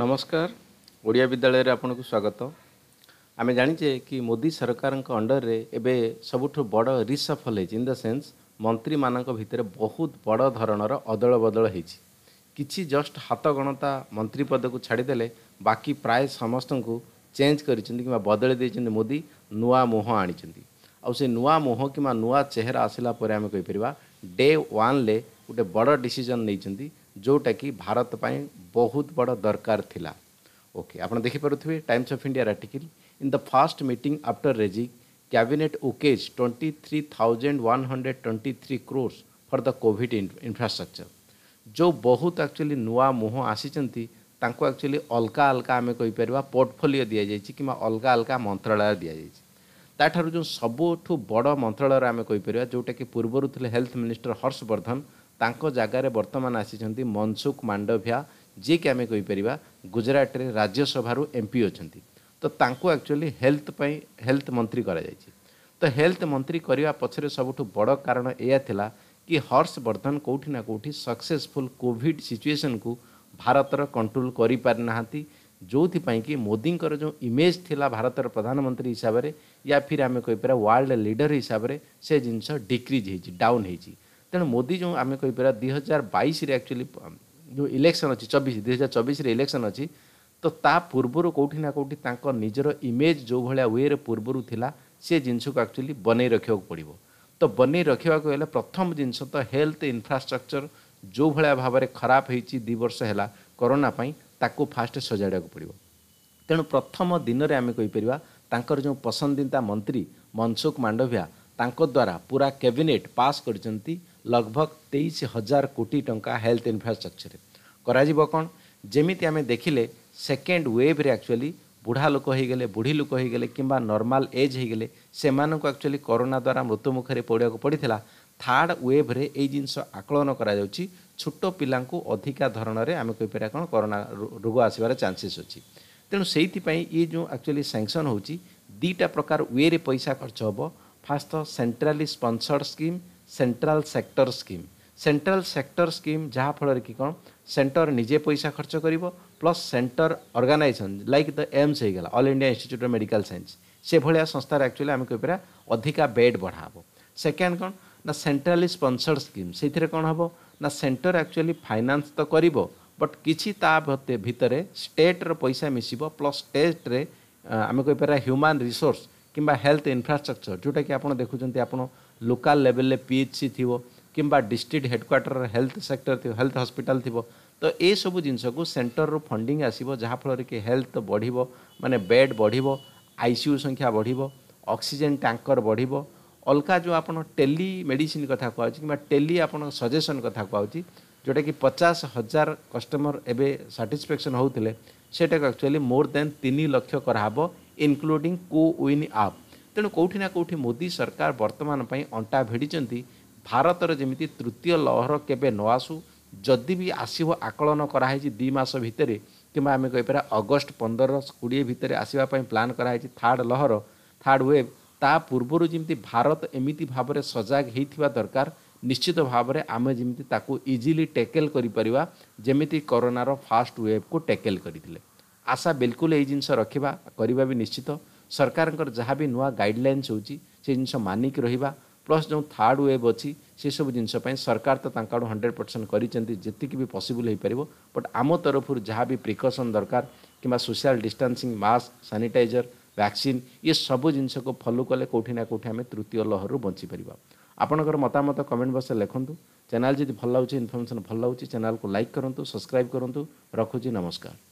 নমস্কার ଓଡ଼ିଆ ବିଦ୍ୟାଳୟରେ ଆପଣଙ୍କୁ ସ୍ୱାଗତ ଆମେ ଜାଣିଛେ କି ମୋଦି ସରକାରଙ୍କ ଅଣ୍ଡରରେ ଏବେ ସବୁଠୁ ବଡ଼ ରିସଫଲ୍ ହେଇଛି ଇନ୍ ଦ ସେନ୍ସ ମନ୍ତ୍ରୀମାନଙ୍କ ଭିତରେ ବହୁତ ବଡ଼ ଧରଣର ଅଦଳ ବଦଳ ହେଇଛି କିଛି ଜଷ୍ଟ ହାତ ଗଣତା ମନ୍ତ୍ରୀ ପଦକୁ ଛାଡ଼ିଦେଲେ ବାକି ପ୍ରାୟ ସମସ୍ତଙ୍କୁ ଚେଞ୍ଜ କରିଛନ୍ତି କିମ୍ବା ବଦଳି ଦେଇଛନ୍ତି ମୋଦି ନୂଆ ମୁହଁ ଆଣିଛନ୍ତି ଆଉ ସେ ନୂଆ ମୁହଁ କିମ୍ବା ନୂଆ ଚେହେରା ଆସିଲା ପରେ ଆମେ କହିପାରିବା ଡେ ୱାନ୍ରେ ଗୋଟେ ବଡ଼ ଡିସିଜନ୍ ନେଇଛନ୍ତି ଯେଉଁଟାକି ଭାରତ ପାଇଁ ବହୁତ ବଡ଼ ଦରକାର ଥିଲା ଓକେ ଆପଣ ଦେଖିପାରୁଥିବେ ଟାଇମ୍ସ ଅଫ୍ ଇଣ୍ଡିଆର article in the first meeting after ରେଜିକ୍ cabinet okays twenty three thousand one hundred twenty three crores for the COVID infrastructure ଯେଉଁ ବହୁତ ଆକ୍ଚୁଆଲି ନୂଆ ମୁହଁ ଆସିଛନ୍ତି ତାଙ୍କୁ ଆକ୍ଚୁଆଲି ଅଲଗା ଅଲଗା ଆମେ କହିପାରିବା ପୋର୍ଟଫୋଲିଓ ଦିଆଯାଇଛି କିମ୍ବା ଅଲଗା ଅଲଗା ମନ୍ତ୍ରଣାଳୟ ଦିଆଯାଇଛି ତାଠାରୁ ଯେଉଁ ସବୁଠୁ ବଡ଼ ମନ୍ତ୍ରଣାଳୟରେ ଆମେ କହିପାରିବା ଯେଉଁଟାକି ପୂର୍ବରୁ ଥିଲେ ହେଲ୍ଥ ମିନିଷ୍ଟର ହର୍ଷବର୍ଦ୍ଧନ ତାଙ୍କ ଜାଗାରେ ବର୍ତ୍ତମାନ ଆସିଛନ୍ତି ମନସୁଖ ମାଣ୍ଡଭିଆ ଯିଏକି ଆମେ କହିପାରିବା ଗୁଜରାଟରେ ରାଜ୍ୟସଭାରୁ ଏମ୍ ପି ଅଛନ୍ତି ତ ତାଙ୍କୁ ଆକ୍ଚୁଆଲି ହେଲ୍ଥ ପାଇଁ ହେଲ୍ଥ ମନ୍ତ୍ରୀ କରାଯାଇଛି ତ ହେଲ୍ଥ ମନ୍ତ୍ରୀ କରିବା ପଛରେ ସବୁଠୁ ବଡ଼ କାରଣ ଏହା ଥିଲା କି ହର୍ଷବର୍ଦ୍ଧନ କେଉଁଠି ନା କେଉଁଠି ସକ୍ସେସଫୁଲ୍ କୋଭିଡ଼ ସିଚୁଏସନ୍କୁ ଭାରତର କଣ୍ଟ୍ରୋଲ କରିପାରିନାହାନ୍ତି ଯେଉଁଥିପାଇଁ କି ମୋଦିଙ୍କର ଯେଉଁ ଇମେଜ୍ ଥିଲା ଭାରତର ପ୍ରଧାନମନ୍ତ୍ରୀ ହିସାବରେ ୟା ଫିର୍ ଆମେ କହିପାରିବା ୱାର୍ଲଡ଼ ଲିଡର ହିସାବରେ ସେ ଜିନିଷ ଡିକ୍ରିଜ୍ ହେଇଛି ଡାଉନ୍ ହେଇଛି ତେଣୁ ମୋଦି ଯେଉଁ ଆମେ କହିପାରିବା ଦୁଇ ହଜାର ବାଇଶରେ ଆକ୍ଚୁଆଲି ଯେଉଁ ଇଲେକ୍ସନ୍ ଅଛି ଚବିଶ ଦୁଇ ହଜାର ଚବିଶରେ ଇଲେକ୍ସନ୍ ଅଛି ତ ତା ପୂର୍ବରୁ କେଉଁଠି ନା କେଉଁଠି ତାଙ୍କ ନିଜର ଇମେଜ୍ ଯେଉଁ ଭଳିଆ ୱେରେ ପୂର୍ବରୁ ଥିଲା ସେ ଜିନିଷକୁ ଆକ୍ଚୁଆଲି ବନେଇ ରଖିବାକୁ ପଡ଼ିବ ତ ବନେଇ ରଖିବାକୁ ହେଲେ ପ୍ରଥମ ଜିନିଷ ତ ହେଲ୍ଥ ଇନଫ୍ରାଷ୍ଟ୍ରକ୍ଚର୍ ଯେଉଁ ଭଳିଆ ଭାବରେ ଖରାପ ହେଇଛି ଦୁଇ ବର୍ଷ ହେଲା କରୋନା ପାଇଁ ତାକୁ ଫାଷ୍ଟ ସଜାଡ଼ିବାକୁ ପଡ଼ିବ ତେଣୁ ପ୍ରଥମ ଦିନରେ ଆମେ କହିପାରିବା ତାଙ୍କର ଯେଉଁ ପସନ୍ଦିତା ମନ୍ତ୍ରୀ ମନସୁଖ ମାଣ୍ଡଭିଆ ତାଙ୍କ ଦ୍ୱାରା ପୁରା କ୍ୟାବିନେଟ୍ ପାସ୍ କରିଛନ୍ତି लगभग तेईस हजार कोटी टंका हेल्थ इनफ्रास्ट्रक्चर କରାଯିବ କ'ଣ ଯେମିତି ଆମେ ଦେଖିଲେ ସେକେଣ୍ଡ ୱେଭ୍ରେ ଆକ୍ଚୁଆଲି ବୁଢ଼ା ଲୋକ ହୋଇଗଲେ ବୁଢ଼ୀ ଲୋକ ହୋଇଗଲେ କିମ୍ବା ନର୍ମାଲ୍ ଏଜ୍ ହୋଇଗଲେ ସେମାନଙ୍କୁ ଆକ୍ଚୁଆଲି କରୋନା ଦ୍ୱାରା ମୃତ୍ୟୁମୁଖରେ ପଡ଼ିବାକୁ ପଡ଼ିଥିଲା ଥାର୍ଡ଼ ୱେଭ୍ରେ ଏଇ ଜିନିଷ ଆକଳନ କରାଯାଉଛି ଛୋଟ ପିଲାଙ୍କୁ ଅଧିକା ଧରଣରେ ଆମେ କହିପାରିବା କ'ଣ କରୋନା ରୋଗ ଆସିବାର ଚାନ୍ସେସ୍ ଅଛି ତେଣୁ ସେଇଥିପାଇଁ ଇଏ ଯେଉଁ ଆକ୍ଚୁଆଲି ସ୍ୟାଙ୍କସନ୍ ହେଉଛି ଦୁଇଟା ପ୍ରକାର ୱେରେ ପଇସା ଖର୍ଚ୍ଚ ହେବ ଫାର୍ଷ୍ଟ ତ centrally sponsored scheme central sector scheme central sector scheme ଯାହାଫଳରେ କି କ'ଣ ସେଣ୍ଟର ନିଜେ ପଇସା ଖର୍ଚ୍ଚ କରିବ plus centre organisation like the AIIMS ହେଇଗଲା all India institute of medical science ସେଭଳିଆ ସଂସ୍ଥାରେ ଆକ୍ଚୁଆଲି ଆମେ କହିପାରିବା ଅଧିକା ବେଡ୍ ବଢ଼ା ହେବ ସେକେଣ୍ଡ କ'ଣ ନା ସେଣ୍ଟ୍ରାଲି ସ୍ପନ୍ସର୍ଡ ସ୍କିମ୍ ସେଇଥିରେ କ'ଣ ହେବ ନା ସେଣ୍ଟର ଆକ୍ଚୁଆଲି ଫାଇନାନ୍ସ ତ କରିବ ବଟ୍ କିଛି ତା ଭିତରେ ଷ୍ଟେଟ୍ର ପଇସା ମିଶିବ ପ୍ଲସ୍ ଷ୍ଟେଟ୍ରେ ଆମେ କହିପାରିବା ହ୍ୟୁମାନ ରିସୋର୍ସ କିମ୍ବା ହେଲ୍ଥ ଇନଫ୍ରାଷ୍ଟ୍ରକ୍ଚର ଯେଉଁଟାକି ଆପଣ ଦେଖୁଛନ୍ତି ଆପଣ ଲୋକାଲ୍ ଲେଭେଲ୍ରେ ପି ଏଚ୍ ସି ଥିବ କିମ୍ବା ଡିଷ୍ଟ୍ରିକ୍ଟ ହେଡ଼କ୍ୱାର୍ଟର ହେଲ୍ଥ ସେକ୍ଟର ଥିବ ହେଲ୍ଥ ହସ୍ପିଟାଲ ଥିବ ତ ଏସବୁ ଜିନିଷକୁ ସେଣ୍ଟରରୁ ଫଣ୍ଡିଂ ଆସିବ ଯାହାଫଳରେ କି ହେଲ୍ଥ ବଢ଼ିବ ମାନେ ବେଡ୍ ବଢ଼ିବ ଆଇସିୟୁ ସଂଖ୍ୟା ବଢ଼ିବ ଅକ୍ସିଜେନ୍ ଟ୍ୟାଙ୍କର ବଢ଼ିବ ଅଲଗା ଯେଉଁ ଆପଣ ଟେଲି ମେଡ଼ିସିନ୍ କଥା କୁହାହେଉଛି କିମ୍ବା ଟେଲି ଆପଣଙ୍କ ସଜେସନ୍ କଥା କୁହାହେଉଛି ଯେଉଁଟାକି ପଚାଶ ହଜାର କଷ୍ଟମର ଏବେ ସାଟିସ୍ଫ୍ୟାକ୍ସନ୍ ହେଉଥିଲେ ସେଟାକୁ ଆକ୍ଚୁଆଲି ମୋର ଦେନ୍ ତିନି ଲକ୍ଷ କରାହେବ ଇନକ୍ଲୁଡ଼ିଂ କୋ ୱିନ୍ ଆପ୍ ତେଣୁ କେଉଁଠି ନା କେଉଁଠି ମୋଦି ସରକାର ବର୍ତ୍ତମାନ ପାଇଁ ଅଣ୍ଟା ଭିଡ଼ିଛନ୍ତି ଭାରତର ଯେମିତି ତୃତୀୟ ଲହର କେବେ ନ ଆସୁ ଯଦି ବି ଆସିବ ଆକଳନ କରାହୋଇଛି ଦୁଇ ମାସ ଭିତରେ କିମ୍ବା ଆମେ କହିପାରିବା ଅଗଷ୍ଟ ପନ୍ଦର କୋଡ଼ିଏ ଭିତରେ ଆସିବା ପାଇଁ ପ୍ଲାନ୍ କରାହେଇଛି ଥାର୍ଡ଼ ଲହର ଥାର୍ଡ଼ ୱେଭ୍ ତା ପୂର୍ବରୁ ଯେମିତି ଭାରତ ଏମିତି ଭାବରେ ସଜାଗ ହେଇଥିବା ଦରକାର ନିଶ୍ଚିତ ଭାବରେ ଆମେ ଯେମିତି ତାକୁ ଇଜିଲି ଟେକେଲ କରିପାରିବା ଯେମିତି କରୋନାର ଫାଷ୍ଟ ୱେଭ୍କୁ ଟେକେଲ କରିଥିଲେ ଆଶା ବିଲକୁଲ ଏଇ ଜିନିଷ ରଖିବା କରିବା ବି ନିଶ୍ଚିତ ସରକାରଙ୍କର ଯାହା ବି ନୂଆ ଗାଇଡ଼ଲାଇନ୍ସ ହେଉଛି ସେ ଜିନିଷ ମାନିକି ରହିବା ପ୍ଲସ୍ ଯେଉଁ ଥାର୍ଡ଼ ୱେଭ୍ ଅଛି ସେସବୁ ଜିନିଷ ପାଇଁ ସରକାର ତ ତାଙ୍କ ଆଡ଼ୁ ହଣ୍ଡ୍ରେଡ଼ ପରସେଣ୍ଟ କରିଛନ୍ତି ଯେତିକି ବି ପସିବୁଲ୍ ହେଇପାରିବ ବଟ୍ ଆମ ତରଫରୁ ଯାହା ବି ପ୍ରିକସନ୍ ଦରକାର କିମ୍ବା social distancing mask sanitiser vaccine ଏସବୁ ଜିନିଷକୁ ଫଲୋ କଲେ କେଉଁଠି ନା କେଉଁଠି ଆମେ ତୃତୀୟ ଲହରରୁ ବଞ୍ଚିପାରିବା ଆପଣଙ୍କର ମତାମତ କମେଣ୍ଟ ବକ୍ସରେ ଲେଖନ୍ତୁ ଚ୍ୟାନେଲ୍ ଯଦି ଭଲ ଲାଗୁଛି ଇନଫର୍ମେସନ୍ ଭଲ ଲାଗୁଛି ଚ୍ୟାନେଲ୍କୁ ଲାଇକ୍ କରନ୍ତୁ ସବସ୍କ୍ରାଇବ୍ କରନ୍ତୁ ରଖୁଛି ନମସ୍କାର